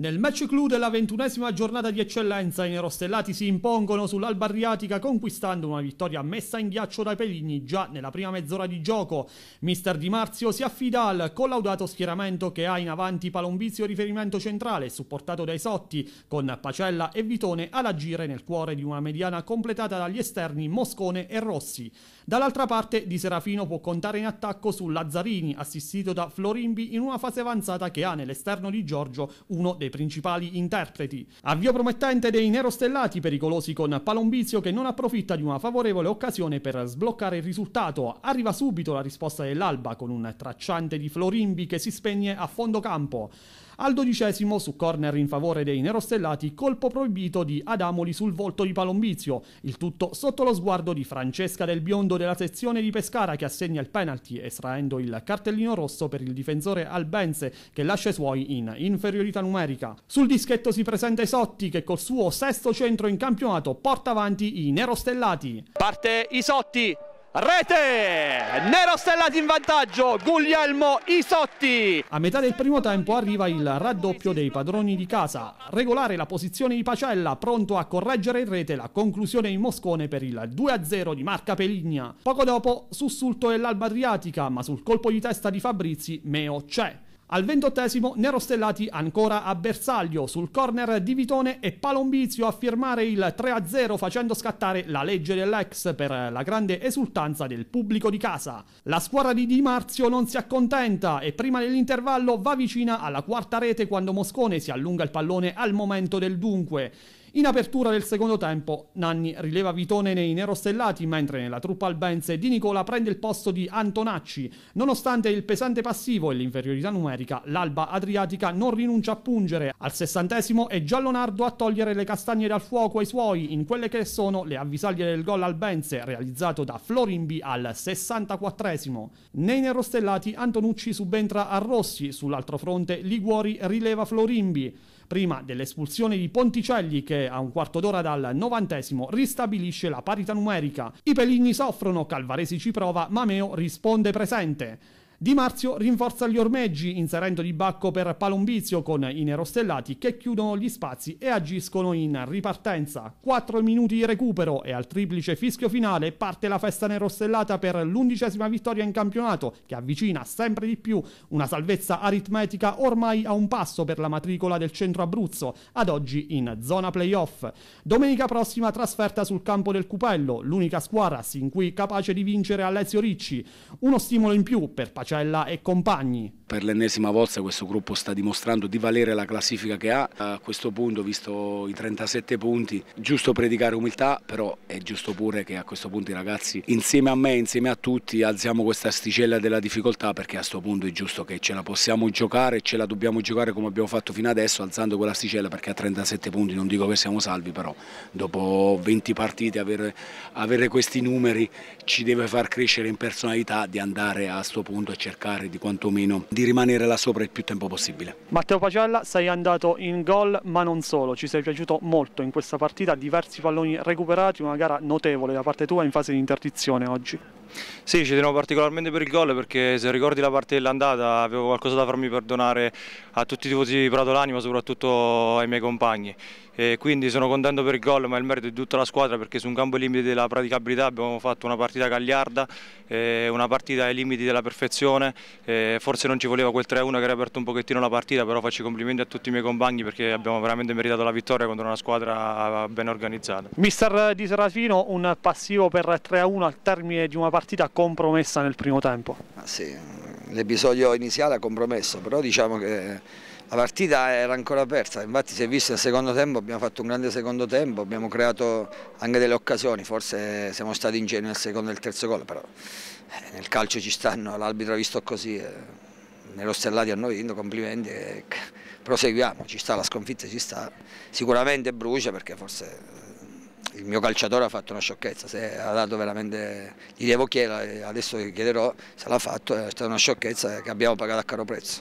Nel match clou della ventunesima giornata di eccellenza i nerostellati si impongono sull'Alba Adriatica conquistando una vittoria messa in ghiaccio dai Peligni già nella prima mezz'ora di gioco. Mister Di Marzio si affida al collaudato schieramento che ha in avanti Palombizio riferimento centrale supportato dai Sotti con Pacella e Vitone ad agire nel cuore di una mediana completata dagli esterni Moscone e Rossi. Dall'altra parte Di Serafino può contare in attacco su Lazzarini assistito da Florimbi in una fase avanzata che ha nell'esterno di Giorgio uno dei dei principali interpreti. Avvio promettente dei nerostellati pericolosi con Palombizio che non approfitta di una favorevole occasione per sbloccare il risultato. Arriva subito la risposta dell'Alba con un tracciante di Florimbi che si spegne a fondo campo. Al dodicesimo su corner in favore dei nerostellati colpo proibito di Adamoli sul volto di Palombizio, il tutto sotto lo sguardo di Francesca del Biondo della sezione di Pescara che assegna il penalty estraendo il cartellino rosso per il difensore Albense che lascia i suoi in inferiorità numerica. Sul dischetto si presenta Isotti che col suo sesto centro in campionato porta avanti i nerostellati. Parte Isotti, Rete! Nero stellati in vantaggio, Guglielmo Isotti! A metà del primo tempo arriva il raddoppio dei padroni di casa. Regolare la posizione di Pacella, pronto a correggere in rete la conclusione in Moscone per il 2-0 di Marca Peligna. Poco dopo, sussulto dell'Alba Adriatica, ma sul colpo di testa di Fabrizi, Meo c'è. Al ventottesimo Nerostellati ancora a bersaglio sul corner di Vitone e Palombizio a firmare il 3-0 facendo scattare la legge dell'ex per la grande esultanza del pubblico di casa. La squadra di Di Marzio non si accontenta e prima dell'intervallo va vicina alla quarta rete quando Moscone si allunga il pallone al momento del dunque. In apertura del secondo tempo Nanni rileva Vitone nei nerostellati mentre nella truppa albense Di Nicola prende il posto di Antonacci. Nonostante il pesante passivo e l'inferiorità numerica, l'Alba Adriatica non rinuncia a pungere. Al sessantesimo è Giallonardo a togliere le castagne dal fuoco ai suoi in quelle che sono le avvisaglie del gol albense realizzato da Florimbi al 64esimo. Nei nerostellati Antonucci subentra a Rossi, sull'altro fronte Liguori rileva Florimbi. Prima dell'espulsione di Ponticelli che a un quarto d'ora dal novantesimo ristabilisce la parità numerica. I Peligni soffrono, Calvaresi ci prova, Mameo risponde presente. Di Marzio rinforza gli ormeggi inserendo di bacco per Palombizio con i nerostellati che chiudono gli spazi e agiscono in ripartenza. 4 minuti di recupero e al triplice fischio finale parte la festa nerostellata per l'undicesima vittoria in campionato che avvicina sempre di più una salvezza aritmetica ormai a un passo per la matricola del centro Abruzzo, ad oggi in zona playoff. Domenica prossima trasferta sul campo del Cupello, l'unica squadra sin qui capace di vincere Alessio Ricci. Uno stimolo in più per Pacifico Marciella e compagni. Per l'ennesima volta questo gruppo sta dimostrando di valere la classifica che ha, a questo punto visto i 37 punti, giusto predicare umiltà, però è giusto pure che a questo punto i ragazzi insieme a me, insieme a tutti alziamo questa asticella della difficoltà perché a questo punto è giusto che ce la possiamo giocare, ce la dobbiamo giocare come abbiamo fatto fino adesso alzando quella asticella perché a 37 punti non dico che siamo salvi però dopo 20 partite avere, avere questi numeri ci deve far crescere in personalità di andare a questo punto a cercare di quantomeno di rimanere là sopra il più tempo possibile. Matteo Pacella, sei andato in gol ma non solo, ci sei piaciuto molto in questa partita, diversi palloni recuperati, una gara notevole da parte tua in fase di interdizione oggi. Sì, ci tenevo particolarmente per il gol perché se ricordi la parte dell'andata avevo qualcosa da farmi perdonare a tutti i tifosi pratolani ma soprattutto ai miei compagni. E quindi sono contento per il gol ma il merito di tutta la squadra perché su un campo ai limiti della praticabilità abbiamo fatto una partita gagliarda, una partita ai limiti della perfezione, forse non ci voleva quel 3-1 che era aperto un pochettino la partita però faccio i complimenti a tutti i miei compagni perché abbiamo veramente meritato la vittoria contro una squadra ben organizzata. Mister Di Serafino, un passivo per 3-1 al termine di una partita partita compromessa nel primo tempo. Ah, sì, l'episodio iniziale ha compromesso, però diciamo che la partita era ancora aperta, infatti si è visto nel secondo tempo, abbiamo fatto un grande secondo tempo, abbiamo creato anche delle occasioni, forse siamo stati ingenui nel secondo e nel terzo gol, però eh, nel calcio ci stanno, l'arbitro ha visto così, eh, nello stellati a noi, complimenti, proseguiamo, ci sta la sconfitta, ci sta, sicuramente brucia perché forse il mio calciatore ha fatto una sciocchezza, se ha dato veramente, gli devo chiedere, adesso gli chiederò se l'ha fatto, è stata una sciocchezza che abbiamo pagato a caro prezzo.